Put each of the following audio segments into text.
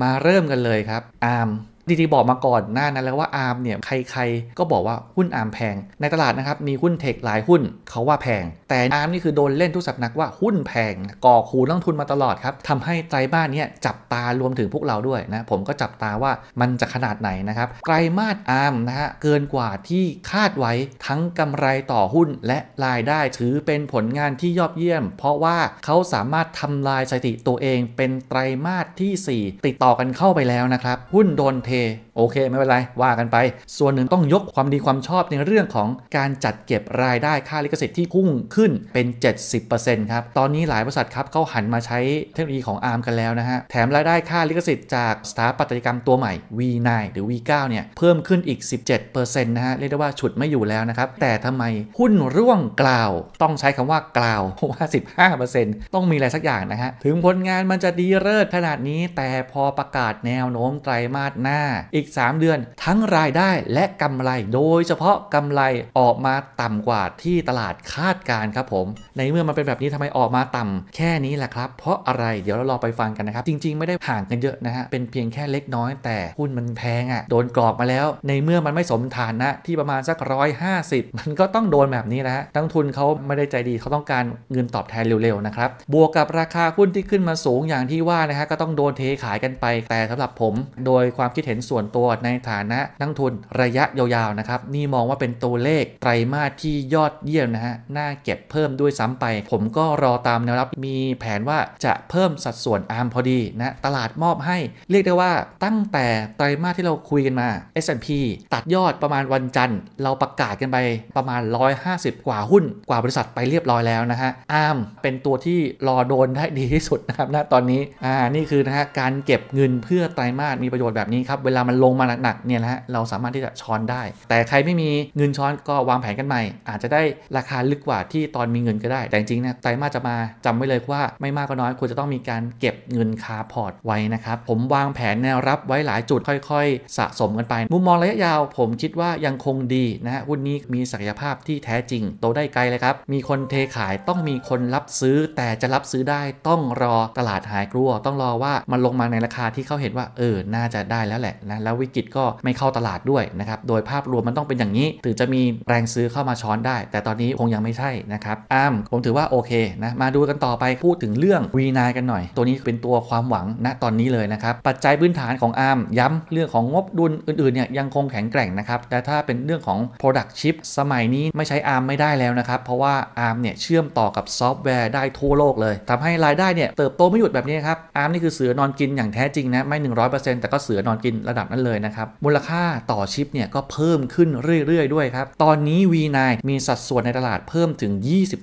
มาเริ่มกันเลยครับ อาร์มดีๆบอกมาก่อนหน้านั้นแล้วว่าอาร์มเนี่ยใครๆ ก็บอกว่าหุ้นอาร์มแพง ในตลาดนะครับมีหุ้นเทคหลายหุ้นเขาว่าแพงแต่อาร์มนี่คือโดนเล่นทุกสัปนักว่าหุ้นแพงก่อคูนังทุนมาตลอดครับทำให้ไตรมาสนี่ยจับตารวมถึงพวกเราด้วยนะผมก็จับตาว่ามันจะขนาดไหนนะครับไตรมาสอาร์มนะฮะเกินกว่าที่คาดไว้ทั้งกำไรต่อหุ้นและรายได้ถือเป็นผลงานที่ยอดเยี่ยม เพราะว่าเขาสามารถทำลายสถิติตัวเองเป็นไตรมาสที่ 4 ติดต่อกันเข้าไปแล้วนะครับหุ้นโดนเทโอเคไม่เป็นไร ว่ากันไป ส่วนหนึ่งต้องยกความดีความชอบในเรื่องของการจัดเก็บรายได้ค่าลิขสิทธิ์ที่พุ่งขึ้นเป็น 70%ครับ ตอนนี้หลายบริษัทครับ เขาหันมาใช้เทคโนโลยีของอาร์มกันแล้วนะฮะ แถมรายได้ค่าลิขสิทธิ์จากสถาปัตยกรรมตัวใหม่ V9 หรือ V9 เนี่ยเพิ่มขึ้นอีก 17%นะฮะ เรียกได้ว่าฉุดไม่อยู่แล้วนะครับแต่ทำไมหุ้นร่วงกล่าวต้องใช้คำว่ากล่าวเพราะว่า15%ต้องมีอะไรสักอย่างนะฮะถึงผลงานมันจะดีเลิศขนาดนี้แต่พอประกาศแนวโน้มไตรมาสหน้าาอีก 3 เดือนทั้งรายได้และกำไรโดยเฉพาะกำไรออกมาต่ำกว่าที่ตลาดคาดการครับ ผม ในเมื่อมันเป็นแบบนี้ทำไมออกมาต่ำแค่นี้แหละครับเพราะอะไรเดี๋ยวเราลองไปฟังกันนะครับจริง ๆไม่ได้ห่างกันเยอะนะฮะเป็นเพียงแค่เล็กน้อย แต่หุ้นมันแพงอะ่ะโดนกรอกมาแล้ว ในเมื่อมันไม่สมฐานนะ ที่ประมาณสักร้อยหาสิบมันก็ต้องโดนแบบนี้นะฮะนักทุนเขาไม่ได้ใจดีเขาต้องการเงินตอบแทนเร็วๆนะครับบวกกับราคาหุ้นที่ขึ้นมาสูงอย่างที่ว่านะฮะก็ต้องโดนเทขายกันไปแต่สำหรับผม โดยความคิดเห็นนส่วนตัวในฐานะนักทุนระยะยาวๆนะครับนี่มองว่าเป็นตัวเลขไตรมาสที่ยอดเยี่ยมนะฮะน่าเก็บเพิ่มด้วยซ้ำไป ผมก็รอตามแนวรับมีแผนว่าจะเพิ่มสัดส่วนอาร์มพอดีนะ ตลาดมอบให้เรียกได้ว่าตั้งแต่ไตรมาสที่เราคุยกันมา S&P ตัดยอดประมาณวันจันทร์เราประกาศกันไปประมาณ 150 กว่าหุ้นกว่าบริษัทไปเรียบร้อยแล้วนะฮะอาร์มเป็นตัวที่รอโดนได้ดีที่สุดนะครับณนะตอนนี้อ่านี่คือนะฮะการเก็บเงินเพื่อไตรมาสมีประโยชน์แบบนี้ครับเวลามันลงมาหนักๆเนี่ยนะฮะเราสามารถที่จะช้อนได้ แต่ใครไม่มีเงินช้อนก็วางแผนกันใหม่ อาจจะได้ราคาลึกกว่าที่ตอนมีเงินก็ได้ แต่จริงๆนะไตรมาสจะมาจำไว้เลยว่าไม่มากก็น้อยควรจะต้องมีการเก็บเงินคาพอร์ตไว้นะครับผมวางแผนแนวรับไว้หลายจุด ค่อยๆ สะสมกันไป มุมมองระยะยาว ผมคิดว่ายังคงดีนะฮะหุ้นนี้มีศักยภาพที่แท้จริง โตได้ไกลเลยครับ มีคนเทขายต้องมีคนรับซื้อแต่จะรับซื้อได้ต้องรอตลาดหายกลัวต้องรอว่ามันลงมาในราคาที่เขาเห็นว่า เออน่าจะได้แล้วแหละหละนะแล้ววิกฤตก็ไม่เข้าตลาดด้วยนะครับ โดยภาพรวมมันต้องเป็นอย่างนี้ถึงจะมีแรงซื้อเข้ามาช้อนได้ แต่ตอนนี้คงยังไม่ใช่นะครับอ้ามผมถือว่าโอเคนะ มาดูกันต่อไปพูดถึงเรื่องวี V9 กันหน่อย ตัวนี้เป็นตัวความหวังณตอนนี้เลยนะครับ ปัจจัยพื้นฐานของอาร์มย้ำเรื่องของงบดุลอื่นๆเนี่ยยังคงแข็งแกร่งนะครับ แต่ถ้าเป็นเรื่องของ Product Chip สมัยนี้ไม่ใช้อาร์มไม่ได้แล้วนะครับ เพราะว่าอาร์มเนี่ยเชื่อมต่อกับซอฟต์แวร์ได้ทั่วโลกเลยทำให้รายได้เนี่ยเติบโตไม่หยุดแบบนี้ครับอามนี่คือเสือนอนกินอย่างแท้จริงนะไม่ 100%แต่ก็เสือนอนกินระดับนั้นเลยนะครับมูลค่าต่อชิปเนี่ยก็เพิ่มขึ้นเรื่อยๆด้วยครับ ตอนนี้ V9 มีสัดส่วนในตลาดเพิ่มถึง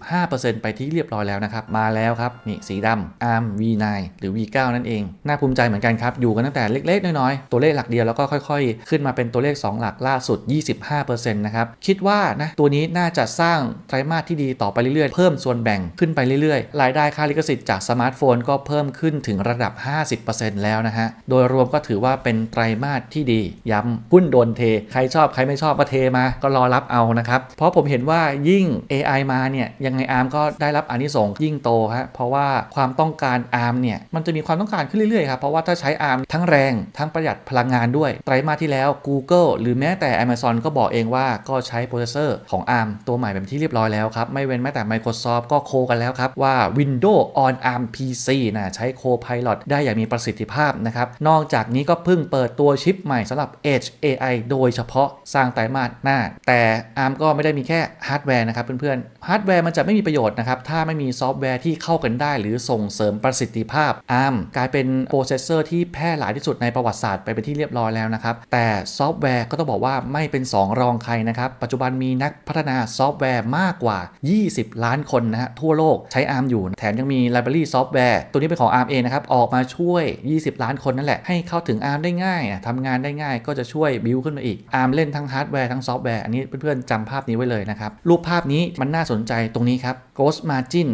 25%ไปที่เรียบร้อยแล้วนะครับ มาแล้วครับ นี่สีดำ ARM V9 หรือ V9 นั่นเอง น่าภูมิใจเหมือนกันครับ อยู่กันตั้งแต่เล็กๆน้อยๆ ตัวเลขหลักเดียวแล้วก็ค่อยๆขึ้นมาเป็นตัวเลข 2 หลักล่าสุด 25%นะครับ คิดว่านะตัวนี้น่าจะสร้างไตรมาสที่ดีต่อไปเรื่อยๆเพิ่มส่วนแบ่งขึ้นไปเรื่อยๆ รายได้ค่าลิขสิทธิ์จากสมาร์ทโฟนก็เพิ่มขึ้นถึงระดับ 50%แล้วนะฮะโดยรวมก็ถือว่าเป็นไตรไมาสที่ดี ย้ำหุ้นโดนเท ใครชอบ ใครไม่ชอบ ก็เทมาก็รอรับเอานะครับ เพราะผมเห็นว่ายิ่ง AI มาเนี่ยยังไงอาร์มก็ได้รับอนนิสงส์ยิ่งโตฮะเพราะว่าความต้องการอาร์มเนี่ยมันจะมีความต้องการขึ้นเรื่อยๆ ครับ เพราะว่าถ้าใช้อาร์มทั้งแรงทั้งประหยัดพลังงานด้วย ไตรมาสที่แล้ว Google หรือแม้แต่ Amazon ก็บอกเองว่าก็ใช้โปรเซสเซอร์ของ ARM ตัวใหม่เป็นที่เรียบร้อยแล้วครับไม่เว้นแม้แต่ Microsoft ก็โคกันแล้วครับว่า Windows on ARM PC นะใช้โคพาย o t ได้อย่างมีประสิทธิภาพนะครับนอกจากนี้ก็เพิ่งเปิดตัวชิปใหม่สำหรับ Edge AI โดยเฉพาะสร้างไตรมาสหน้า แต่ ARM ก็ไม่ได้มีแค่ฮาร์ดแวร์นะครับเพื่อนๆฮาร์ดแวร์มันจะไม่มีประโยชน์นะครับ ถ้าไม่มีซอฟต์แวร์ที่เข้ากันได้ หรือส่งเสริมประสิทธิภาพ ARM กลายเป็นโปรเซสเซอร์ที่แพร่หลายที่สุดในประวัติศาสตร์ไปเป็นที่เรียบร้อยแล้วนะครับ แต่ซอฟต์แวร์ก็ต้องบอกว่าไม่เป็น 2 รองใครนะครับปัจจุบันมีนักพัฒนาซอฟต์แวร์มากกว่า 20 ล้านคนนะฮะทั่วโลก ใช้ ARM อยู่แถมยังมีไลบรารีซอฟต์แวร์ตัวนี้เป็นของ ARM เองนะครับออกมาช่วย 20 ล้านคนนั่นแหละให้เข้าถึง ARM ได้ง่ายายทำงานได้ง่ายก็จะช่วยบิวขึ้นมาอีก อาร์มเล่นทั้งฮาร์ดแวร์ทั้งซอฟต์แวร์อันนี้เพื่อนๆจำภาพนี้ไว้เลยนะครับ รูปภาพนี้มันน่าสนใจตรงนี้ครับ Gross Margin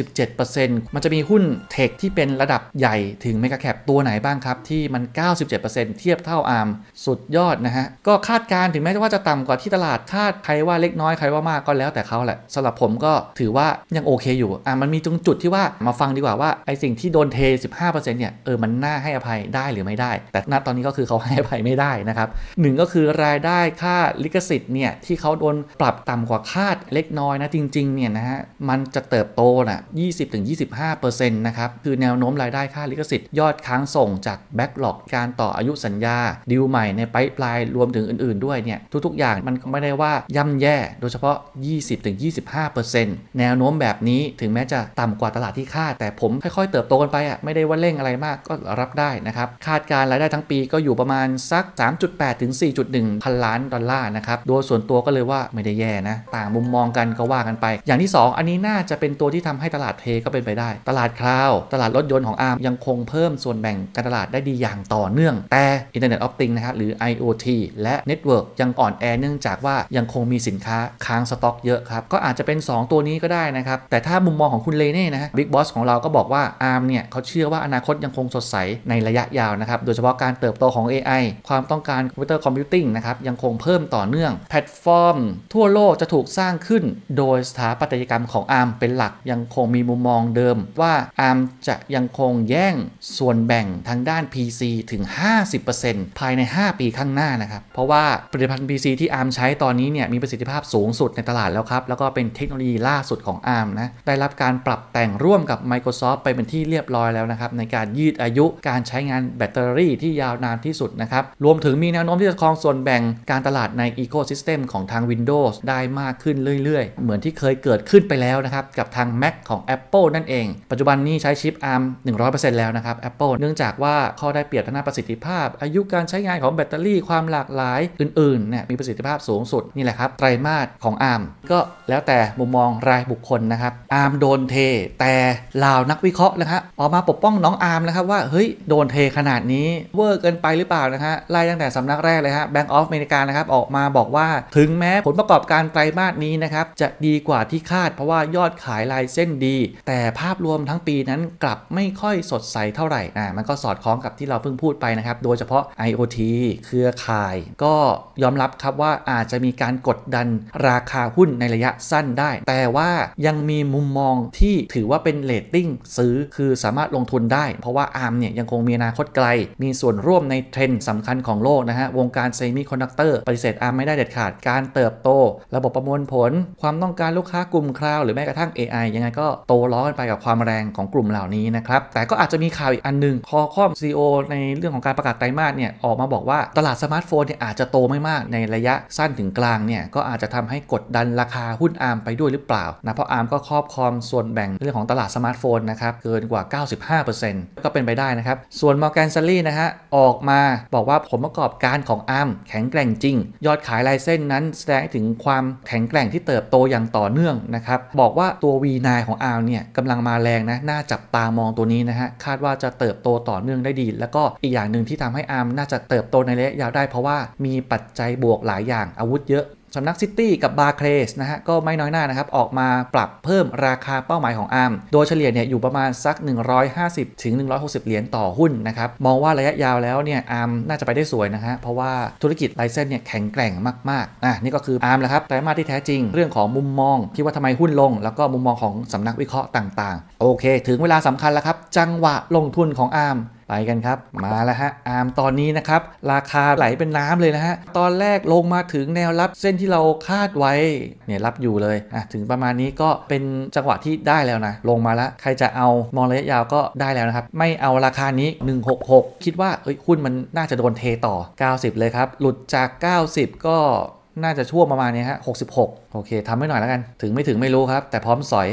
97%มันจะมีหุ้นเทคที่เป็นระดับใหญ่ถึงเมกะแคปตัวไหนบ้างครับที่มัน 97%เทียบเท่าอาร์มสุดยอดนะฮะ ก็คาดการถึงแม้ว่าจะต่ำกว่าที่ตลาดคาดใครว่าเล็กน้อยใครว่ามากก็แล้วแต่เขาแหละสำหรับผมก็ถือว่ายังโอเคอยู่อ่ะมันมีจุงจุดที่ว่ามาฟังดีกว่าว่าไอสิ่งที่โดนเท 15%เนี่ยเออมันน่าให้อภัยได้หรือไม่ได้ แต่ณตอนนี้ก็คือเขาให้อภัยไม่ได้นะครับหนึ่งก็คือรายได้ค่าลิขสิทธิ์เนี่ยที่เขาโดนปรับต่ำกว่าคาดเล็กน้อยนะจริงๆเนี่ยนะฮะมันจะเติบโตนะ20-25%นะครับ คือแนวโน้มรายได้ค่าลิขสิทธิ์ยอดค้างส่งจากแบ็กหลอกการต่ออายุสัญญา ดีลใหม่ในไปปลายรวมถึงอื่นๆด้วยเนี่ย ทุกๆอย่างมันไม่ได้ว่าย่ำแย่โดยเฉพาะ 20-25%แนวโน้มแบบนี้ถึงแม้จะต่ำกว่าตลาดที่คาดแต่ผมค่อยๆเติบโตกันไปอ่ะไม่ได้ว่าเร่งอะไรมากก็รับได้นะครับคาดการรายได้ทั้งปีก็อยู่ประมาณสัก3.8ถึง4.1พันล้านดอลลาร์นะครับโดยส่วนตัวก็เลยว่าไม่ได้แย่นะ ต่างมุมมองกันก็ว่ากันไป อย่างที่ 2 2อันนี้น่าจะเป็นตัวที่ทำให้ตลาดเทก็เป็นไปได้ ตลาดคลาว ตลาดรถยนต์ของอาร์มยังคงเพิ่มส่วนแบ่งการตลาดได้ดีอย่างต่อเนื่อง แต่ Internet of Things นะครับหรือ IoT และ Network ยังอ่อนแอเนื่องจากว่ายังคงมีสินค้าค้างสต็อกเยอะครับ ก็อาจจะเป็น 2 ตัวนี้ก็ได้นะครับ แต่ถ้ามุมมองของคุณเลเน่นะฮะบิ๊กบอสของเราก็บอกว่าอาร์มเนี่ยเขาเชื่อว่าอนาคตยังคงสดใสในระยะยาวนะครับโดยเฉพาะการเติบโตของ AI ความต้องการคอมพิวเตอร์คอมพิวติ้งนะครับยังคงเพิ่มต่อเนื่องแพลตฟอร์ม ทั่วโลกจะถูกสร้างขึ้นโดยสถาปัตยกรรมของอาร์มเป็นหลักยังคงมีมุมมองเดิม ว่าอาร์มจะยังคงแย่งส่วนแบ่งทางด้าน PC ถึง 50%ภายใน 5 ปีข้างหน้านะครับ เพราะว่าผลิตภัณฑ์ PC ที่อาร์มใช้ตอนนี้เนี่ยมีประสิทธิภาพสูงสุดในตลาดแล้วครับ แล้วก็เป็นเทคโนโลยีล่าสุดของอาร์มนะ ได้รับการปรับแต่งร่วมกับ Microsoft ไปเป็นที่เรียบร้อยแล้วนะครับในการยืดอายุการใช้งานแบตเตอรี่ที่ยาวนานที่สุดนะครับรวมถึงมีแนวโน้มที่จะครองส่วนแบ่งการตลาดใน Ecosystem ของทาง Windows ได้มากขึ้นเรื่อย ๆ เหมือนที่เคยเกิดขึ้นไปแล้วนะครับกับทาง Mac ของ Apple นั่นเองปัจจุบันนี้ใช้ชิป ARM 100%แล้วนะครับ Apple เนื่องจากว่าข้อได้เปรียบทางด้านประสิทธิภาพ อายุการใช้งานของแบตเตอรี่ความหลากหลายอื่นๆเนี่ยมีประสิทธิภาพสูงสุด นี่แหละครับ ไตรมาสของ ARM ก็แล้วแต่มุมมองรายบุคคลนะครับ ARM โดนเท แต่ลาวนักวิเคราะห์นะครับออกมาปกป้องน้อง ARM นะครับว่าเฮ้ยโดนเทขนาดนี้เวอร์เกินไปหรือเปล่านะฮะไล่ตั้งแต่สำนักแรกเลยฮะ Bank of America นะครับออกมาบอกว่าถึงแม้ผลประกอบการไตรมาสนี้นะครับจะดีกว่าที่คาดเพราะว่ายอดขายลายเส้นดี แต่ภาพรวมทั้งปีนั้นกลับไม่ค่อยสดใสเท่าไหร่นะมันก็สอดคล้องกับที่เราเพิ่งพูดไปนะครับ โดยเฉพาะ IoT เครือข่าย ก็ยอมรับครับว่าอาจจะมีการกดดันราคาหุ้นในระยะสั้นได้ แต่ว่ายังมีมุมมองที่ถือว่าเป็นเลตติ้งซื้อคือสามารถลงทุนได้ เพราะว่าอาร์มเนี่ยยังคงมีอนาคตไกลมีส่วนร่วมในเทรนด์สำคัญของโลกนะฮะวงการเซมิคอนดักเตอร์ปฏิเสธอาร์มไม่ได้เด็ดขาดการเติบโต ระบบประมวลผลความต้องการลูกค้ากลุ่มใคร Cloud หรือแม้กระทั่ง AI ยังไงก็โตล้อกันไปกับความแรงของกลุ่มเหล่านี้นะครับ แต่ก็อาจจะมีข่าวอีกอันนึงคอคอม CEO ในเรื่องของการประกาศไตรมาสเนี่ยออกมาบอกว่าตลาดสมาร์ทโฟนเนี่ยอาจจะโตไม่มากในระยะสั้นถึงกลางเนี่ย ก็อาจจะทำให้กดดันราคาหุ้นอาร์มไปด้วยหรือเปล่านะเพราะอาร์มก็ครอบครองส่วนแบ่งเรื่องของตลาดสมาร์ทโฟนนะครับเกินกว่า 95%ก็เป็นไปได้นะครับส่วนมอร์แกนซัลลี่นะฮะออกมาบอกว่าผลประกอบการของอาร์มแข็งแกร่งจริง ยอดขายลายเส้นนั้นแสดงถึงความแข็งแกร่งที่เติบโตอย่างต่อเนื่องนะครครับบอกว่าตัว V9 ของ ARM เนี่ยกำลังมาแรงนะน่าจับตามองตัวนี้นะฮะ คาดว่าจะเติบโตต่อเนื่องได้ดี แล้วก็อีกอย่างหนึ่งที่ทำให้ ARM น่าจะเติบโตในระยะยาวได้ เพราะว่ามีปัจจัยบวกหลายอย่างอาวุธเยอะสำนักซิตี้กับบาร์เคลสนะฮะก็ไม่น้อยหน้านะครับออกมาปรับเพิ่มราคาเป้าหมายของอาร์มโดยเฉลี่ยเนี่ยอยู่ประมาณสัก150ถึง160 เหรียญต่อหุ้นนะครับ มองว่าระยะยาวแล้วเนี่ยอาร์มน่าจะไปได้สวยนะฮะเพราะว่าธุรกิจไลเซนเนี่ยแข็งแกร่งมากๆอ่ะนี่ก็คืออาร์มแหละครับแต่มาที่แท้จริงเรื่องของมุมมองที่ว่าทำไมหุ้นลง แล้วก็มุมมองของสำนักวิเคราะห์ต่างๆโอเค ถึงเวลาสำคัญแล้วครับจังหวะลงทุนของอาร์มไปกันครับ มาแล้วฮะ อาร์มตอนนี้นะครับราคาไหลเป็นน้ำเลยนะฮะ ตอนแรกลงมาถึงแนวรับเส้นที่เราคาดไว้ เนี่ยรับอยู่เลยอ่ะถึงประมาณนี้ก็เป็นจังหวะที่ได้แล้วนะ ลงมาแล้วใครจะเอามองระยะยาวก็ได้แล้วนะครับ ไม่เอาราคานี้ 166 คิดว่าเอ้ยหุ้นมันน่าจะโดนเทต่อ 90 เลยครับ หลุดจาก 90 ก็น่าจะช่วงประมาณนี้ฮะ66 โอเคทำให้หน่อยแล้วกันถึงไม่ถึงไม่รู้ครับ แต่พร้อมสอย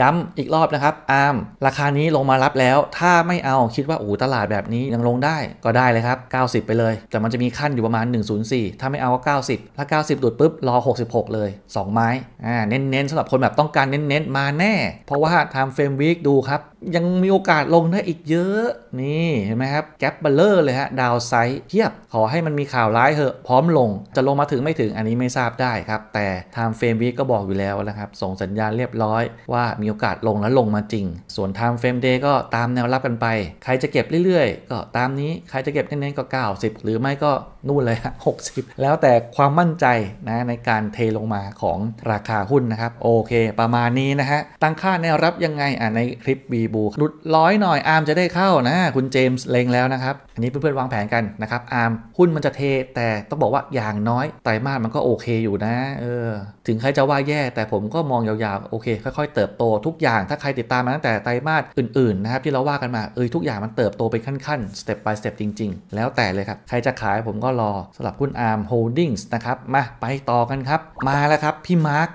ย้ำอีกรอบนะครับ อาร์ม ราคานี้ลงมารับแล้ว ถ้าไม่เอาคิดว่า โอ้ ตลาดแบบนี้ยังลงได้ ก็ได้เลยครับ 90 ไปเลย แต่มันจะมีขั้นอยู่ประมาณ 104 ถ้าไม่เอาก็ 90ถ้า90ดูดปุ๊บ รอ 66 เลย 2 ไม้ อ่า เน้นๆสำหรับคนแบบต้องการเน้น ๆ มาแน่ เพราะว่า ทำเฟรมวีคดูครับยังมีโอกาสลงได้อีกเยอะนี่เห็นไหมครับแกลบเบลเลอร์เลยฮะดาวไซต์เทียบขอให้มันมีข่าวร้ายเหอะพร้อมลงจะลงมาถึงไม่ถึงอันนี้ไม่ทราบได้ครับ แต่ไทม์เฟรมวีก็บอกอยู่แล้วนะครับ ส่งสัญญาณเรียบร้อย ว่ามีโอกาสลงแล้วลงมาจริง ส่วนไทม์เฟรมเดย์ก็ตามแนวรับกันไป ใครจะเก็บเรื่อยๆ ก็ตามนี้ ใครจะเก็บเน้นๆก็90หรือไม่ก็นู่นเลยฮะหกแล้วแต่ความมั่นใจนะในการเทลงมาของราคาหุ้นนะครับโอเค ประมาณนี้นะฮะตั้งค่าแนวรับยังไงอ่ะในคลิปวีบูรุดร้อยหน่อยอาร์มจะได้เข้านะ คุณเจมส์เลงแล้วนะครับอันนี้เพื่อนๆวางแผนกันนะครับอาร์มหุ้นมันจะเทแต่ต้องบอกว่าอย่างน้อย ไตรมาสมันก็โอเคอยู่นะเออถึงใครจะว่าแย่แต่ผมก็มองยาวๆโอเคค่อยๆเติบโต ทุกอย่างถ้าใครติดตามมาตั้งแต่ไตรมาสอื่นๆนะครับที่เราว่ากันมาเอยทุกอย่างมันเติบโตเป็นขั้นๆสเต็ป by สเต็ปจริงๆ แล้วแต่เลยครับ ใครจะขายผมก็รอสำหรับหุ้นอาร์มโฮลดิ้งส์นะครับมาไปต่อกันครับ มาแล้วครับพี่มาร์ค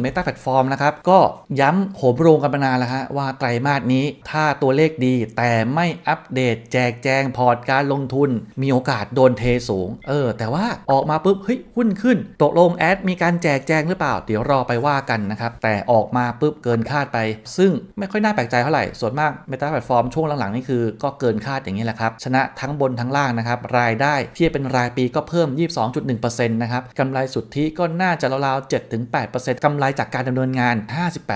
เมตาแพลตฟอร์มนะครับก็ย้ำโหมโรงกันมานานแล้วฮะว่าไตรมาสนี้ถ้าตัวเลขดีแต่ไม่อัปเดตแจกแจงพอร์ตการลงทุน มีโอกาสโดนเทสูง เออแต่ว่าออกมาปุ๊บเฮ้ย หุ้นขึ้นตกลงแอดมีการแจกแจงหรือเปล่า เดี๋ยวรอไปว่ากันนะครับ แต่ออกมาปุ๊บเกินคาดไป ซึ่งไม่ค่อยน่าแปลกใจเท่าไหร่ ส่วนมากเมตาแพลตฟอร์มช่วงหลังๆนี่คือก็เกินคาดอย่างนี้แหละครับชนะทั้งบนทั้งล่างนะครับรายได้เทียบเป็นรายปีก็เพิ่ม 22.1%นะครับกำไรสุทธิก็น่าจะราวๆ7-8%กำไรจากการดำเนินงาน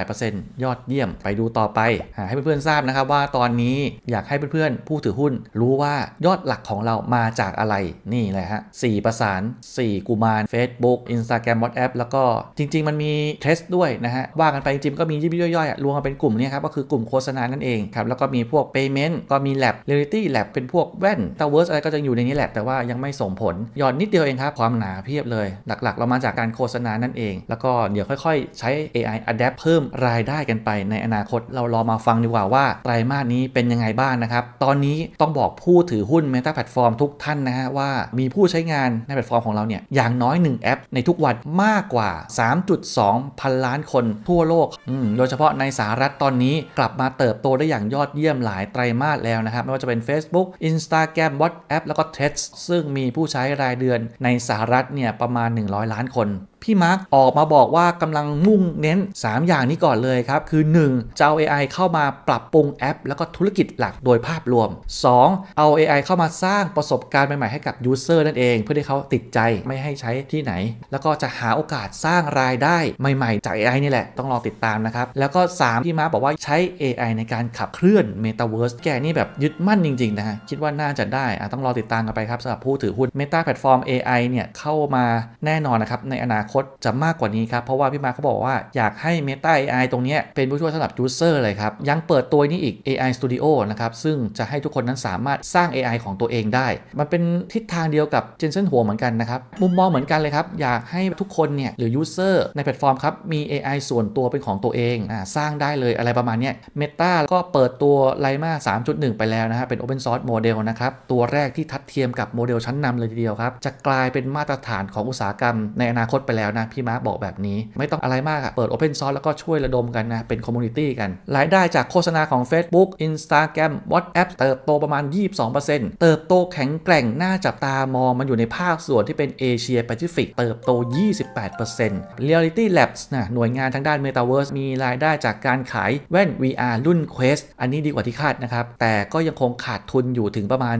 58%ยอดเยี่ยมไปดูต่อไปให้เพื่อนๆทราบนะครับว่าตอนนี้อยากให้เพื่อนๆ ผู้ถือหุ้นรู้ว่ายอดหลักของเรามาจากอะไรนี่เลยฮะสี่ประสาน 4กุมาร Facebook Instagram WhatsApp แล้วก็จริงๆมันมีเทสด้วยนะฮะ ว่ากันไปจริงก็มียิบย่อยๆรวมมาเป็นกลุ่มนี้ครับก็คือกลุ่มโฆษณานั่นเองครับ แล้วก็มีพวก Payment ก็มี Lab Reality Lab เป็นพวกแว่นตาเวิร์สอะไรก็จะอยู่ในนี้แหละแต่ว่ายังไม่ส่งผลหยอดนิดเดียวเองครับความหนาเพียบเลย หลักๆ เรามาจากการโฆษณานั่นเอง แล้วก็เดี๋ยวค่อยๆ ใช้ AI adapt เพิ่มรายได้กันไป ในอนาคตเรารอมาฟังดีกว่าว่าไตรามาสนี้เป็นยังไงบ้างนะครับ ตอนนี้ต้องบอกผู้ถือหุ้น Meta แพลตฟอร์มทุกท่านนะฮะว่ามีผู้ใช้งานในแพลตฟอร์มของเราเนี่ย อย่างน้อย 1 แอปในทุกวันมากกว่า 3.2 พันล้านคนทั่วโลก โดยเฉพาะในสหรัฐตอนนี้กลับมาเติบโตได้อย่างยอดเยี่ยมหลายไตรามาสแล้วนะครับ ไม่ว่าจะเป็น Facebook Instagram WhatsApp แล้วก็ t e x ซึ่งมีผู้ใช้รายเดือนในสหรัฐเนี่ยประมาณ 100 ล้านคนพี่มาร์กออกมาบอกว่ากำลังมุ่งเน้น 3 อย่างนี้ก่อนเลยครับ คือ 1. จะเอา AI เข้ามาปรับปรุงแอป แล้วก็ธุรกิจหลักโดยภาพรวม 2. เอา AI เข้ามาสร้างประสบการณ์ใหม่ๆให้กับยูเซอร์นั่นเอง เพื่อให้เขาติดใจไม่ให้ใช้ที่ไหน แล้วก็จะหาโอกาสสร้างรายได้ใหม่ๆ จาก AI นี่แหละต้องรอติดตามนะครับ แล้วก็3พี่มาร์กบอกว่าใช้ AI ในการขับเคลื่อน Metaverse แกนี่แบบยึดมั่นจริงๆนะฮะคิดว่าน่าจะได้ต้องรอติดตามกันไปครับสำหรับผู้ถือหุ้น Meta แพลตฟอร์ม AI เนี่ยเข้ามาแน่นอนนะครับในอนาคคตจะมากกว่านี้ครับ เพราะว่าพี่มาเขาบอกว่า อยากให้ Meta AI ตรงนี้ เป็นผู้ช่วยสำหรับยูเซอร์เลยครับ ยังเปิดตัวนี้อีก AI Studio นะครับ ซึ่งจะให้ทุกคนนั้นสามารถสร้าง AI ของตัวเองได้ มันเป็นทิศทางเดียวกับเจนเซนหัวเหมือนกันนะครับ มุมมองเหมือนกันเลยครับ อยากให้ทุกคนเนี่ย หรือยูเซอร์ในแพลตฟอร์มครับ มี AI ส่วนตัวเป็นของตัวเองอสร้างได้เลยอะไรประมาณนี้ Meta ก็เปิดตัวไลมา3.1 ไปแล้วนะฮะเป็น Open Source Model นะครับตัวแรกที่ทัดเทียมกับโมเดลชั้นนำเลยทีเดียวครับจะกลายเป็นมาตรฐานของอุตสาหกรรม ในอนาคตไปแล้วแล้วนะพี่มาร์กบอกแบบนี้ ไม่ต้องอะไรมากอะเปิด Open Source แล้วก็ช่วยระดมกันนะเป็นคอมมูนิตี้กันรายได้จากโฆษณาของ Facebook Instagram WhatsApp เติบโตประมาณ 22%เติบโตแข็งแกร่งน่าจับตามอง มันอยู่ในภาคส่วนที่เป็นเอเชียแปซิฟิกเติบโต 28% Reality Labs นะหน่วยงานทางด้าน Metaverse มีรายได้จากการขายแว่น VR รุ่น Quest อันนี้ดีกว่าที่คาดนะครับ แต่ก็ยังคงขาดทุนอยู่ถึงประมาณ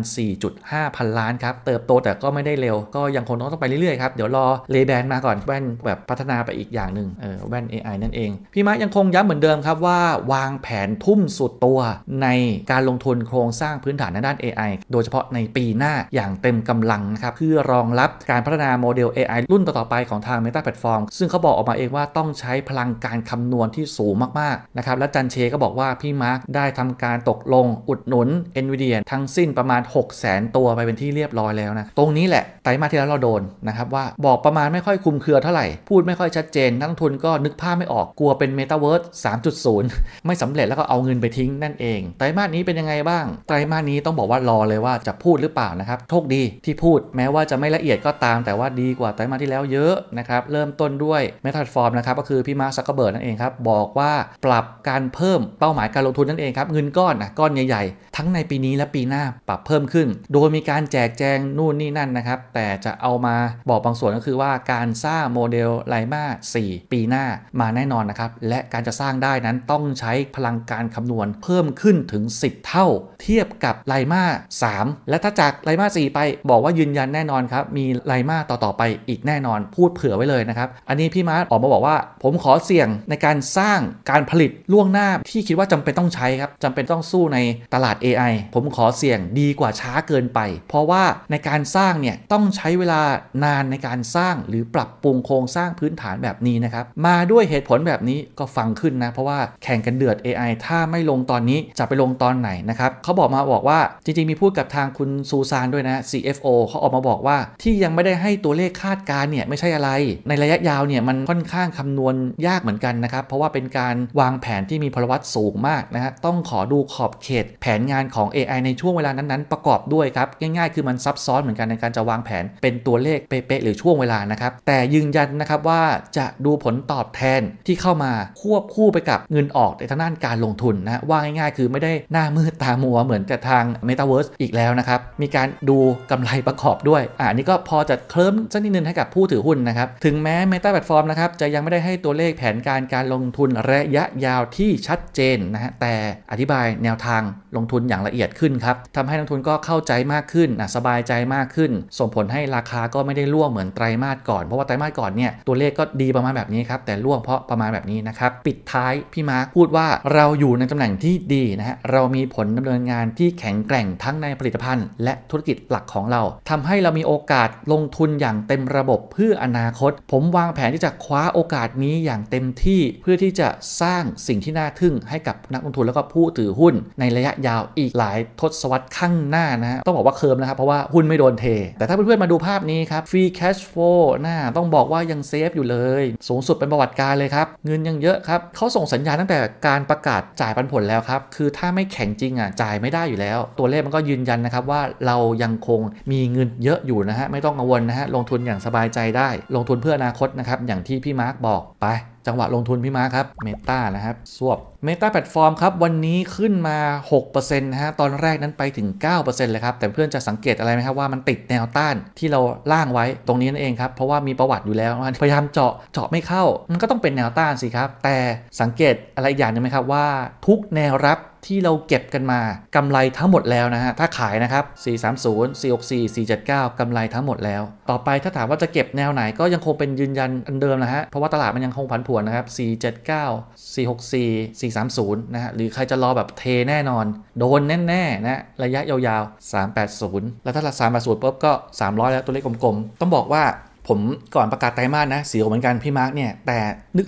4.5พันล้านครับเติบโตแต่ก็ไม่ได้เร็ว ก็ยังคงต้องไปเรื่อยๆครับเดี๋ยวรอเลแบนมาก่อนแว่นแบบพัฒนาไปอีกอย่างหนึ่งเออแว่น AI นั่นเอง พี่มาร์ยังคงย้ำเหมือนเดิมครับว่า วางแผนทุ่มสุดตัวในการลงทุนโครงสร้างพื้นฐานในด้าน AI โดยเฉพาะในปีหน้าอย่างเต็มกำลังนะครับ เพื่อรองรับการพัฒนาโมเดล AI รุ่นต่อ ๆ ไปของทาง Meta Platform ซึ่งเขาบอกออกมาเองว่าต้องใช้พลังการคำนวณที่สูงมากๆนะครับและจันเช ก็บอกว่าพี่มาร์กได้ทำการตกลงอุดหนุน NVIDIA ทั้งสิ้นประมาณ6 0 0 0นตัวไปเป็นที่เรียบร้อยแล้วนะตรงนี้แหละไตรมาสที่แล้วเราโดนนะครับว่าบอกประมาณไม่ค่อยคุมเคือเท่าไหร่ พูดไม่ค่อยชัดเจน นักทุนก็นึกภาพไม่ออก กลัวเป็นเมตาเวิร์ส3.0 ไม่สำเร็จแล้วก็เอาเงินไปทิ้งนั่นเอง ไตรมาสนี้เป็นยังไงบ้าง ไตรมาสนี้ต้องบอกว่ารอเลยว่าจะพูดหรือเปล่านะครับ โชคดีที่พูดแม้ว่าจะไม่ละเอียดก็ตาม แต่ว่าดีกว่า ไตรมาสที่แล้วเยอะนะครับ เริ่มต้นด้วยเมทัลฟอร์มนะครับก็คือพี่มาร์คซักเกอร์เบิร์ดนั่นเองครับบอกว่าปรับการเพิ่มเป้าหมายการลงทุนนั่นเองครับเงินก้อนนะก้อนใหญ่ๆทั้งในปีนี้และปีหน้าปรับเพิ่มขึ้น โดยมีการแจกแจงนู่นนี่นั่นนะครับแต่จะเอามาบอกบางส่วนก็คือว่าการสร้างโมเดลไลมา4ปีหน้ามาแน่นอนนะครับ และการจะสร้างได้นั้นต้องใช้พลังการคำนวณเพิ่มขึ้นถึง 10 เท่า เทียบกับไลมา3 และถ้าจากไลมา4 ไปบอกว่ายืนยันแน่นอนครับ มีไลมาต่อ ๆ ไปอีกแน่นอนพูดเผื่อไว้เลยนะครับ อันนี้พี่มาร์ออกมาบอกว่า ผมขอเสี่ยงในการสร้างการผลิตล่วงหน้าที่คิดว่าจำเป็นต้องใช้ครับจำเป็นต้องสู้ในตลาด AI ผมขอเสี่ยงดีกว่าช้าเกินไป เพราะว่าในการสร้างเนี่ยต้องใช้เวลานานในการสร้างหรือปรับปรุงโครงสร้างพื้นฐานแบบนี้นะครับ มาด้วยเหตุผลแบบนี้ก็ฟังขึ้นนะ เพราะว่าแข่งกันเดือด AI ถ้าไม่ลงตอนนี้จะไปลงตอนไหนนะครับเขาบอกมาบอกว่า จริงๆ มีพูดกับทางคุณซูซานด้วยนะ CFO เขาออกมาบอกว่าที่ยังไม่ได้ให้ตัวเลขคาดการเนี่ย ไม่ใช่อะไร ในระยะยาวเนี่ย มันค่อนข้างคำนวณยากเหมือนกันนะครับเพราะว่าเป็นการวางแผนที่มีพลวัตสูงมากนะฮะต้องขอดูขอบเขต แผนงานของ AI ในช่วงเวลานั้นๆประกอบด้วยครับง่ายๆคือมันซับซ้อนเหมือนกันในการจะวางแผนเป็นตัวเลขเป๊ะๆหรือช่วงเวลานะครับแต่ยืยืนยันนะครับว่าจะดูผลตอบแทนที่เข้ามาควบคู่ไปกับเงินออกในทางด้านการลงทุนนะ ว่าง่ายๆ คือไม่ได้หน้ามืดตามัวเหมือนจะทาง m e t a เวิร์สอีกแล้วนะครับ มีการดูกำไรประกอบด้วยอ่านี่ก็พอจะเคลิ้มสักนิดนึงให้กับผู้ถือหุ้นนะครับ ถึงแม้ Meta แพลตฟอร์มนะครับ จะยังไม่ได้ให้ตัวเลขแผนการการลงทุนระยะยาวที่ชัดเจนนะฮะแต่อธิบายแนวทางลงทุนอย่างละเอียดขึ้นครับทำให้นักทุนก็เข้าใจมากขึ้นนะสบายใจมากขึ้นส่งผลให้ราคาก็ไม่ได้ร่วงเหมือนไตรมาสก่อนเพราะว่าไตรมาสายก่อนเนี่ยตัวเลขก็ดีประมาณแบบนี้ครับแต่ร่วงเพราะประมาณแบบนี้นะครับปิดท้ายพี่มาร์คพูดว่าเราอยู่ในตำแหน่งที่ดีนะฮะเรามีผลดำเนินงานที่แข็งแกร่งทั้งในผลิตภัณฑ์ และธุรกิจหลักของเรา ทำให้เรามีโอกาสลงทุนอย่างเต็มระบบเพื่ออนาคต ผมวางแผนที่จะคว้าโอกาสนี้อย่างเต็มที่เพื่อที่จะสร้างสิ่งที่น่าทึ่ง ให้กับนักลงทุนแล้วก็ผู้ถือหุ้นในระยะยาวอีกหลาย ทศวรรษข้างหน้านะต้องบอกว่าเคิร์มนะครับเพราะว่าหุ้นไม่โดนเท แต่ถ้าเพื่อนๆมาดูภาพนี้ครับฟรีแคชโฟหน้าต้องบอกบอกว่ายังเซฟอยู่เลยสูงสุดเป็นประวัติการเลยครับเงินยังเยอะครับเขาส่งสัญญาณตั้งแต่การประกาศจ่ายปันผลแล้วครับคือถ้าไม่แข็งจริงอ่ะจ่ายไม่ได้อยู่แล้ว ตัวเลขมันก็ยืนยันนะครับว่าเรายังคงมีเงินเยอะอยู่นะฮะไม่ต้องกังวลนะฮะลงทุนอย่างสบายใจได้ ลงทุนเพื่ออนาคตนะครับอย่างที่พี่มาร์กบอกไปจังหวะลงทุนพี่มาครับเมตานะครับสวบเมตาแพลตฟอร์มครับ วันนี้ขึ้นมา 6%นะฮะ ตอนแรกนั้นไปถึง 9%เลยครับ แต่เพื่อนจะสังเกตอะไรไหมครับ ว่ามันติดแนวต้านที่เราล่างไว้ตรงนี้นั่นเองครับ เพราะว่ามีประวัติอยู่แล้ว พยายามเจาะ เจาะไม่เข้า มันก็ต้องเป็นแนวต้านสิครับ แต่สังเกตอะไรอย่างนึงไหมครับว่า ทุกแนวรับที่เราเก็บกันมากำไรทั้งหมดแล้วนะฮะ ถ้าขายนะครับ 430 464 479กำไรทั้งหมดแล้ว ต่อไปถ้าถามว่าจะเก็บแนวไหนก็ยังคงเป็นยืนยันอันเดิมนะฮะ เพราะว่าตลาดมันยังคงผันผวนนะครับ 479 464 430 นะฮะหรือใครจะรอแบบเทแน่นอนโดนแน่ๆนนะระยะยาวๆ 380 แล้วถ้าหลัก380ปุ๊บก็ 300 แล้วตัวเลขกลมๆ ต้องบอกว่าผมก่อนประกาศไตรมาสนะ เสียวเหมือนกันพี่มาร์กเนี่ยแต่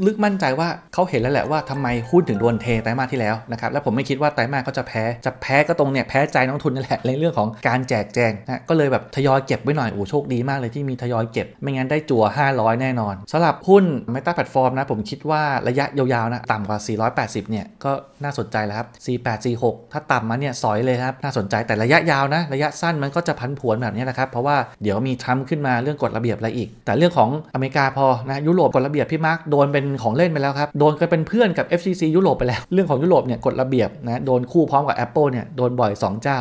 ลึกๆมั่นใจว่าเขาเห็นแล้วแหละว่าทำไมหุ้นถึงโดนเทไตรมาสที่แล้วนะครับและผมไม่คิดว่าไตรมาสเขาจะแพ้จะแพ้ก็ตรงเนี่ยแพ้ใจน้องทุนนี่แหละในเรื่องของการแจกแจงนะก็เลยแบบทยอยเก็บไว้หน่อยโอ้โชคดีมากเลยที่มีทยอยเก็บไม่งั้นได้จั่ว 500 แน่นอนสำหรับหุ้นมตาแพลตฟอร์มนะ ผมคิดว่าระยะยาวๆนะต่ำกว่า 480เนี่ยก็น่าสนใจแล้วครับ48 46ถ้าต่ำมาเนี่ยสอยเลยครับน่าสนใจแต่ระยะยาวนะระยะสั้นมันก็จะพันผวนแบบนี้แหละครับเพราะว่าเดี๋ยวมีทรัมป์ขึ้นมาเรื่องกฎระเบียบอะไอีีกแต่เรื่องของอเมริกาพอนะยุโรปกฎระเบียบพี่มาร์กโดนเป็นของเล่นไปแล้วครับ โดนกคยเป็นเพื่อนกับ FCC ยุโรปไปแล้ว เรื่องของยุโรปเนี่ยกฎระเบียบนะโดนคู่พร้อมกับ Apple เนี่ยโดนบ่อย 2 เจ้า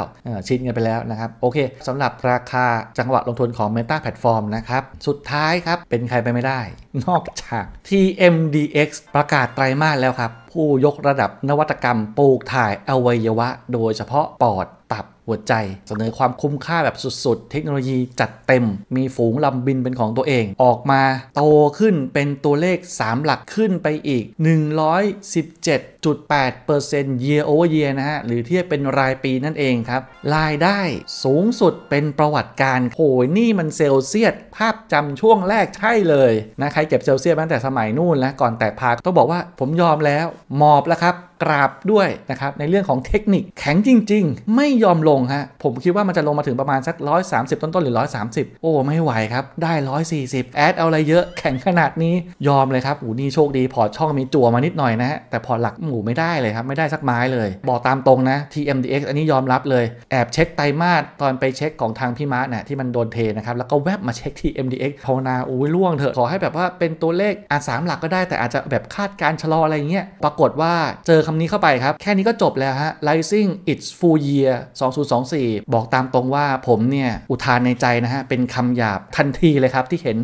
ชินกันไปแล้วนะครับโอเคสำหรับราคาจังหวะลงทุนของ Meta พลตฟอร์มนะครับ สุดท้ายครับ เป็นใครไปไม่ได้ นอกจาก TMDX ประกาศไตรมาสแล้วครับผู้ยกระดับนวัตกรรมปลูกถ่ายอวัยวะ โดยเฉพาะปอดตับหัวใจเสนอความคุ้มค่าแบบสุดๆ เทคโนโลยีจัดเต็ม มีฝูงลำบินเป็นของตัวเอง ออกมาโตขึ้นเป็นตัวเลข 3 หลักขึ้นไปอีก 117 7 8 year over year นะฮะ หรือเทียบเป็นรายปีนั่นเองครับ รายได้สูงสุดเป็นประวัติการ โหยนี่มันเซลเซียสภาพจำช่วงแรกใช่เลยนะ ใครเก็บเซลเซียสตั้งแต่สมัยนู่นแล้วก่อนแตกพาต้องบอกว่าผมยอมแล้ว มอบแล้วครับ กราบด้วยนะครับ ในเรื่องของเทคนิคแข็งจริง ๆ ไม่ยอมลงฮะ ผมคิดว่ามันจะลงมาถึงประมาณสัก130 ต้นๆหรือ 130โอ้ไม่ไหวครับ ได้ 140แอดเอาอะไรเยอะ แข็งขนาดนี้ ยอมเลยครับอ้นี่โชคดีพอช่องมีจั่วมานิดหน่อยนะฮะแต่พอหลักหูไม่ได้เลยครับ ไม่ได้สักไม้เลย บอกตามตรงนะ TMDX อันนี้ยอมรับเลย แอบเช็คไตมาสตอนไปเช็คของทางพี่มาร์ทนะที่มันโดนเทนะครับ แล้วก็แวบมาเช็ค TMDX ภาวนาโอ้ยล่วงเถอะ ขอให้แบบว่าเป็นตัวเลขอ่านสามหลักก็ได้ แต่อาจจะแบบคาดการชะลออะไรเงี้ย ปรากฏว่าเจอคำนี้เข้าไปครับ แค่นี้ก็จบแล้วฮะ Rising its full year 2024บอกตามตรงว่าผมเนี่ยอุทานในใจนะฮะเป็นคำหยาบทันทีเลยครับที่เห็น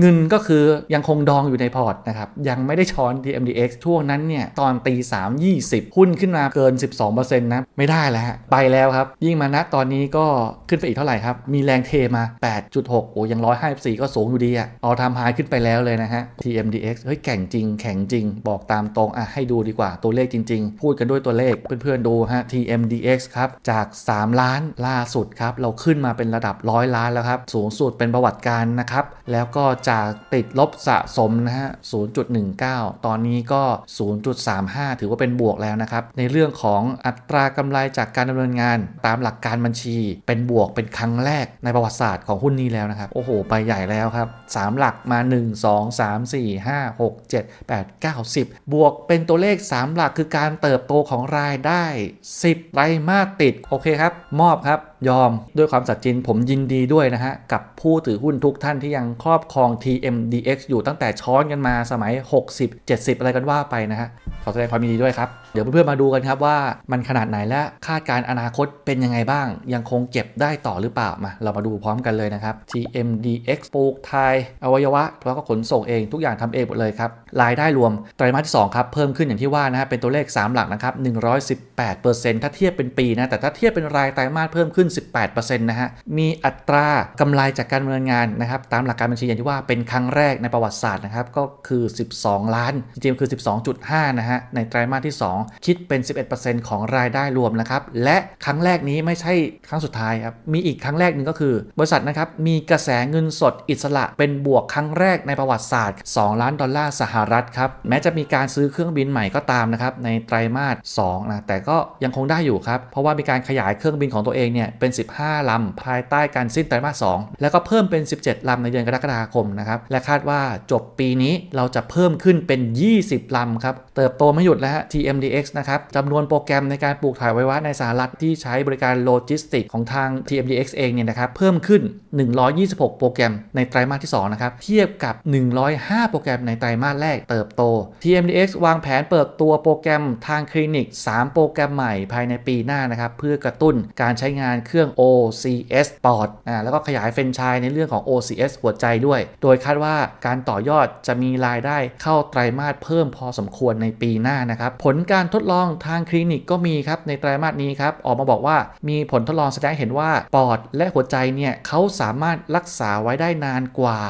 เงินก็คือยังคงดองอยู่ในพอร์ตนะครับ ยังไม่ได้ช้อน DMDX ช่วงนั้นเนี่ย ตอนตี3 20 หุ้นขึ้นมาเกิน 12%นะ ไม่ได้แล้วไปแล้วครับ ยิ่งมาณตอนนี้ก็ขึ้นไปอีกเท่าไหร่ครับ มีแรงเทมา 8.6โอ้ยัง 154 ก็สูงอยู่ดีอะเอาทำหายขึ้นไปแล้วเลยนะฮะ TMDX เฮ้ยแข่งจริง แข่งจริง บอกตามตรงอ่ะให้ดูดีกว่าตัวเลขจริงๆ พูดกันด้วยตัวเลขเพื่อนๆดูฮะ TMDX ครับจาก 3 ล้านล่าสุดครับเราขึ้นมาเป็นระดับ100ล้านแล้วครับสูงสุดเป็นประวัติการนะครับแล้วก็จากติดลบสะสม นะฮะ 0.19 ตอนนี้ก็ 0.35 ถือว่าเป็นบวกแล้วนะครับ ในเรื่องของอัตรากำไรจากการดำเนินงาน ตามหลักการบัญชี เป็นบวกเป็นครั้งแรกในประวัติศาสตร์ของหุ้นนี้แล้วนะครับ โอ้โห ไปใหญ่แล้วครับ 3 หลักมา 1 2 3 4 5 6 7 8 9 10 บวกเป็นตัวเลข 3 หลักคือการเติบโตของรายได้ 10 ไรมาสติด โอเคครับ มอบครับยอมด้วยความสัตย์จริงผมยินดีด้วยนะฮะ กับผู้ถือหุ้นทุกท่านที่ยังครอบครอง TMDX อยู่ตั้งแต่ช้อนกันมาสมัย 60 70 อะไรกันว่าไปนะฮะ ขอแสดงความยินดีด้วยครับเดี๋ยวเพื่อนๆมาดูกันครับว่ามันขนาดไหนและคาดการอนาคตเป็นยังไงบ้าง ยังคงเก็บได้ต่อหรือเปล่ามาเรามาดูพร้อมกันเลยนะครับ TMDX ปลูกไทยอวัยวะแล้วก็ขนส่งเองทุกอย่างทำเองหมดเลยครับ รายได้รวมไตรมาสที่ 2 ครับ เพิ่มขึ้นอย่างที่ว่านะฮะ เป็นตัวเลข 3 หลักนะครับ 118%ถ้าเทียบเป็นปีนะแต่ถ้าเทียบเป็นรายไตรมาสเพิ่มขึ้น 18%นะฮะมีอัตรากำไรจากการดำเนินงานนะครับตามหลักการบัญชีอย่างที่ว่าเป็นครั้งแรกในประวัติศาสตร์นะครับก็คือ 12 ล้านจริงๆคือ12.5นะฮะในไตรมาสที่ 2 2คิดเป็น 11%ของรายได้รวมนะครับ และครั้งแรกนี้ไม่ใช่ครั้งสุดท้ายครับ มีอีกครั้งแรกหนึ่งก็คือ บริษัทนะครับ มีกระแสเงินสดอิสระ เป็นบวกครั้งแรกในประวัติศาสตร์ 2 ล้านดอลลาร์สหรัฐครับ แม้จะมีการซื้อเครื่องบินใหม่ก็ตามนะครับ ในไตรมาส2นะ แต่ก็ยังคงได้อยู่ครับ เพราะว่ามีการขยายเครื่องบินของตัวเองเนี่ยเป็น 15ลำภายใต้การสิ้นไตรมาส2แล้วก็เพิ่มเป็น 17ลำในเดือนกรกฎาคมนะครับและคาดว่าจบปีนี้เราจะเพิ่มขึ้นเป็น 20ลำครับเติบโตไม่หยุดแล้วฮะ TMD DX นะครับจำนวนโปรแกรมในการปลูกถ่ายไวรัสในสหรัฐที่ใช้บริการโลจิสติกของทาง TMDX เองเนี่ยนะครับเพิ่มขึ้น 126 โปรแกรมในไตรมาสที่2นะครับเทียบกับ 105 โปรแกรมในไตรมาสแรกเติบโต TMDX วางแผนเปิดตัวโปรแกรมทางคลินิก 3 โปรแกรมใหม่ภายในปีหน้านะครับเพื่อกระตุ้นการใช้งานเครื่อง OCS ปอดอ่าแล้วก็ขยายเฟรนชายในเรื่องของ OCS หัวใจด้วย โดยคาดว่าการต่อยอดจะมีรายได้เข้าไตรมาสเพิ่มพอสมควรในปีหน้านะครับผลการการทดลองทางคลินิกก็มีครับ ในไตรามาสนี้ครับ ออกมาบอกว่ามีผลทดลองแสดงเห็นว่า ปอดและหัวใจเนี่ยเขาสามารถรักษาไว้ได้นานกว่า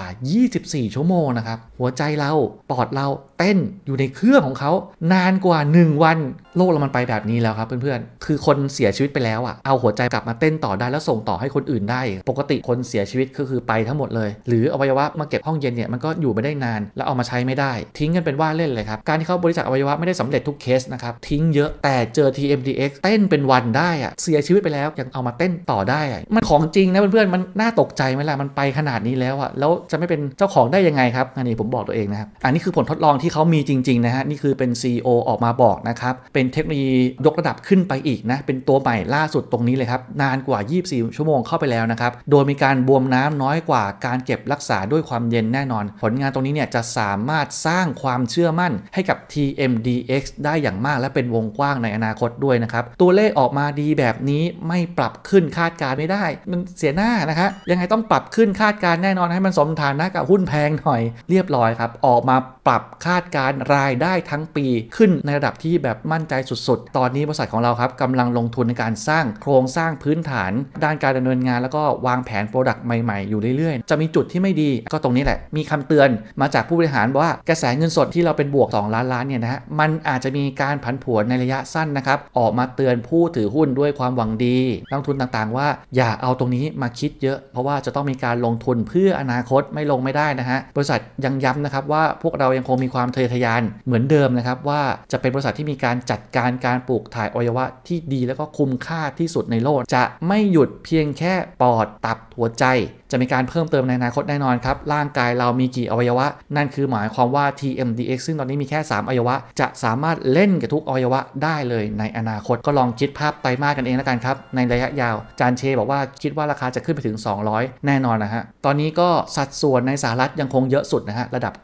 24 ชั่วโมงนะครับหัวใจเราปอดเราเต้นอยู่ในเครื่องของเขานานกว่า 1 วันโลกเรามันไปแบบนี้แล้วครับ เพื่อนๆ คือคนเสียชีวิตไปแล้วอ่ะเอาหัวใจกลับมาเต้นต่อได้แล้วส่งต่อให้คนอื่นได้ ปกติคนเสียชีวิตก็คือไปทั้งหมดเลย หรืออวัยวะมาเก็บห้องเย็นเนี่ยมันก็อยู่ไม่ได้นานแล้วเอามาใช้ไม่ได้ทิ้งกันเป็นว่าเล่นเลยครับ การที่เขาบริจาคอวัยวะไม่ได้สำเร็จทุกเคสนะครับทิ้งเยอะแต่เจอ TMDX เต้นเป็นวันได้อะเสียชีวิตไปแล้วยังเอามาเต้นต่อได้ มันของจริงนะเพื่อนๆมันน่าตกใจไหมล่ะมันไปขนาดนี้แล้วอะแล้วจะไม่เป็นเจ้าของได้ยังไงครับอันนี้ผมบอกตัวเองนะครับ อันนี้คือผลทดลองที่เขามีจริง ๆ นะฮะ นี่คือเป็น CEO ออกมาบอกนะครับ เป็นเทคโนโลยียกระดับขึ้นไปอีกนะ เป็นตัวใหม่ล่าสุดตรงนี้เลยครับ นานกว่า 24 ชั่วโมงเข้าไปแล้วนะครับ โดยมีการบวมน้ำน้อยกว่าการเก็บรักษาด้วยความเย็นแน่นอน ผลงานตรงนี้เนี่ยจะสามารถสร้างความเชื่อมั่นให้กับ TMDX ได้อย่างมากและเป็นวงกว้างในอนาคตด้วยนะครับ ตัวเลขออกมาดีแบบนี้ไม่ปรับขึ้นคาดการไม่ได้ มันเสียหน้านะคะยังไงต้องปรับขึ้นคาดการแน่นอนให้มันสมฐานะกับหุ้นแพงหน่อย เรียบร้อยครับออกมาปรับคาดการรายได้ทั้งปี ขึ้นในระดับที่แบบมั่นใจสุดๆ ตอนนี้บริษัทของเราครับกำลังลงทุนในการสร้างโครงสร้างพื้นฐาน ด้านการดำเนินงาน แล้วก็วางแผนโปรดักต์ใหม่ๆ อยู่เรื่อยๆ จะมีจุดที่ไม่ดีก็ตรงนี้แหละ มีคำเตือนมาจากผู้บริหารว่า กระแสเงินสดที่เราเป็นบวก 2 ล้านล้านเนี่ยนะฮะมันอาจจะมีการผันผวนในระยะสั้นนะครับออกมาเตือนผู้ถือหุ้นด้วยความหวังดีนักทุนต่างๆว่า อย่าเอาตรงนี้มาคิดเยอะเพราะว่าจะต้องมีการลงทุนเพื่ออนาคตไม่ลงไม่ได้นะฮะบริษัทยังย้ำนะครับว่าพวกเรายังคงมีความทะเยอทะยานเหมือนเดิมนะครับ ว่าจะเป็นบริษัทที่มีการจัดการการปลูกถ่ายอวัยวะที่ดี แล้วก็คุ้มค่าที่สุดในโลก จะไม่หยุดเพียงแค่ปอดตับหัวใจ จะมีการเพิ่มเติมในอนาคตแน่นอนครับ ร่างกายเรามีกี่อวัยวะนั่นคือหมายความว่า TMDX ซึ่งตอนนี้มีแค่ 3อวัยวะ จะสามารถเล่นกับทุกอวัยวะได้เลย ในอนาคตก็ลองคิดภาพไตมากกันเองแล้วกันครับในระยะยาวจานเชบอกว่าคิดว่าราคาจะขึ้นไปถึง 200 แน่นอนนะฮะตอนนี้ก็สัดส่วนในสหรัฐยังคงเยอะสุดนะฮะระดับ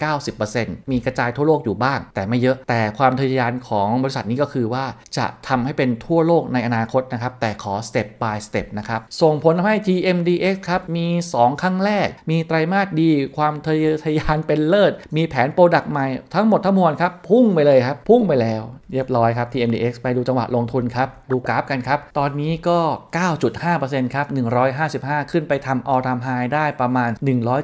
90%มีกระจายทั่วโลกอยู่บ้าง แต่ไม่เยอะแต่ความทะยานของบริษัทนี้ก็คือว่าจะทำให้เป็นทั่วโลกในอนาคตนะครับ แต่ขอ step by step นะครับ ส่งผลทำให้ TMDX ครับ มี 2 ครั้งแรก มีไตรมาสดี ความทะยานเป็นเลิศมีแผนโปรดักต์ใหม่ทั้งหมดทั้งมวลครับ พุ่งไปเลยครับ พุ่งไปแล้วเรียบร้อยครับ TMDX ไปดูจังหวะลงทุนครับ ดูกราฟกันครับ ตอนนี้ก็ 9.5%ครับ 155 ขึ้นไปทำออทามไฮได้ประมาณ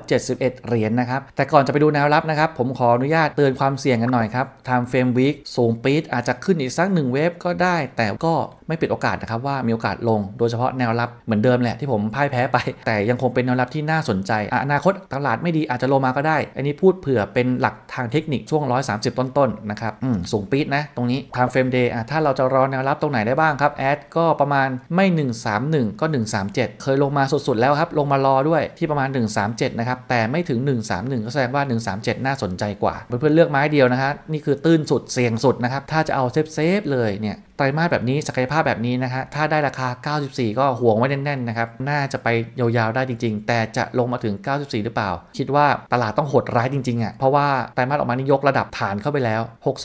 171 เหรียญนนะครับ แต่ก่อนจะไปดูแนวรับนะครับ ผมขออนุญาตเตือนความเสี่ยงกันหน่อยครับ Time Frame Week สูงปีดอาจจะขึ้นอีกสัก1เวฟก็ได้ แต่ก็ไม่ปิดโอกาสนะครับว่ามีโอกาสลงโดยเฉพาะแนวรับเหมือนเดิมแหละที่ผมพ่ายแพ้ไป แต่ยังคงเป็นแนวรับที่น่าสนใจ อนาคตตลาดไม่ดีอาจจะลงมาก็ได้ อันนี้พูดเผื่อเป็นหลักทางเทคนิคช่วง 130 ต้นๆนนะครับสูงปีดนะตรงนี้ทางเฟรมเดย์ถ้าเราจะรอแนวรับตรงไหนได้บ้างครับ แอดก็ประมาณไม่ 131 ก็ 137 เคยลงมาสุดๆแล้วครับลงมารอด้วยที่ประมาณ 137นะครับแต่ไม่ถึง 131 ก็แสดงว่า 137 น่าสนใจกว่า เพื่อนๆเลือกไม้เดียวนะฮะนี่คือตื้นสุดเสี่ยงสุดนะครับถ้าจะเอาเซฟๆเลยเนี่ยไตรมาสแบบนี้ศักยภาพแบบนี้นะฮะ ถ้าได้ราคา 94 ก็ห่วงไว้แน่น ๆ นะครับ น่าจะไปยาว ๆ ได้จริง ๆ แต่จะลงมาถึง 94 หรือเปล่า คิดว่าตลาดต้องโหดร้ายจริง ๆอะ่ะ เพราะว่าไตรมาสออกมานี่ยกระดับฐานเข้าไปแล้ว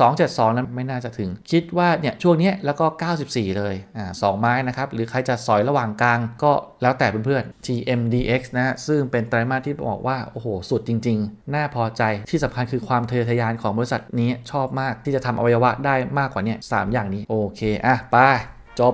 6272 นั้นไม่น่าจะถึงคิดว่าเนี่ยช่วงนี้แล้วก็ 94 เลยอ่าสองไม้นะครับ หรือใครจะสอยระหว่างกลางก็แล้วแต่เพื่อนๆ TMDX นะซึ่งเป็นไตรมาสที่บอกว่าโอ้โหสุดจริง ๆ น่าพอใจที่สำคัญคือความเทยทยานของบริษัทนี้ชอบมากที่จะทำอวัยวะได้มากกว่านี้สอย่างนี้โอเคเคอ่ะไป จบ